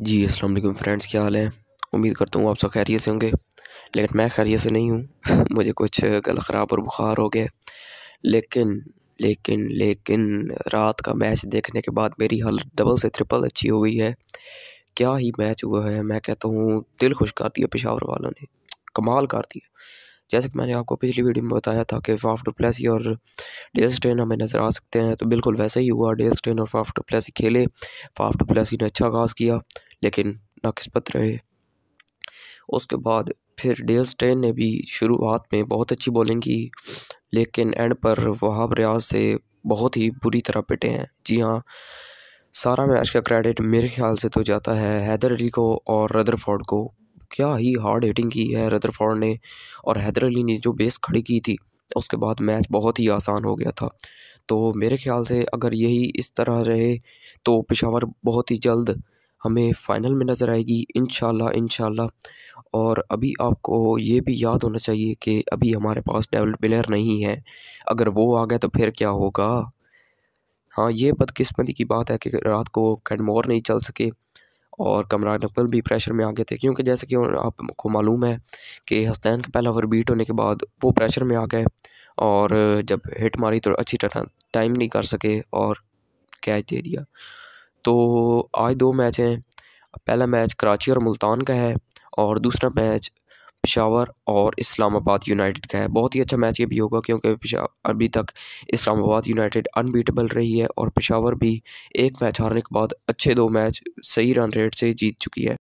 जी अस्सलाम वालेकुम फ्रेंड्स क्या हाल है उम्मीद करता हूँ आप सब खैरियत से होंगे लेकिन मैं खैरियत से नहीं हूँ मुझे कुछ गल ख़राब और बुखार हो गया लेकिन लेकिन लेकिन रात का मैच देखने के बाद मेरी हालत डबल से ट्रिपल अच्छी हो गई है क्या ही मैच हुआ है मैं कहता हूँ दिल खुश कर दिया पेशावर वालों ने कमाल कर दिया जैसे कि मैंने आपको पिछली वीडियो में बताया था कि फाफ डुप्लेसी और डेल स्टेन हमें नज़र आ सकते हैं तो बिल्कुल वैसे ही हुआ डेल स्टेन और फाफ डुप्लेसी खेले फाफ डुप्लेसी ने अच्छा आगाज़ किया लेकिन नाकस्पत रहे उसके बाद फिर डेल स्टेन ने भी शुरुआत में बहुत अच्छी बॉलिंग की लेकिन एंड पर वहाब रियाज से बहुत ही बुरी तरह पिटे हैं जी हाँ सारा मैच का क्रेडिट मेरे ख्याल से तो जाता है हैदर अली को और रदरफोर्ड को क्या ही हार्ड हिटिंग की है रदरफोर्ड ने और हैदर अली ने जो बेस खड़ी की थी उसके बाद मैच बहुत ही आसान हो गया था तो मेरे ख्याल से अगर यही इस तरह रहे तो पेशावर बहुत ही जल्द हमें फ़ाइनल में नज़र आएगी इन इन और अभी आपको ये भी याद होना चाहिए कि अभी हमारे पास डेवलप प्लेयर नहीं है अगर वो आ गए तो फिर क्या होगा हाँ ये बदकिस्मती की बात है कि रात को कैडमोर नहीं चल सके और कमरान अकबर भी प्रेशर में आ गए थे क्योंकि जैसे कि आपको मालूम है कि हस्तैन का पहला ओवर बीट होने के बाद वो प्रेशर में आ गए और जब हिट मारी तो अच्छी तरह टाइम नहीं कर सके और कैच दे दिया तो आज दो मैच हैं पहला मैच कराची और मुल्तान का है और दूसरा मैच पिशावर और इस्लामाबाद यूनाइटेड का है बहुत ही अच्छा मैच ये भी होगा क्योंकि अभी तक इस्लामाबाद यूनाइटेड अनबीटेबल रही है और पेशावर भी एक मैच हारने के बाद अच्छे दो मैच सही रन रेट से जीत चुकी है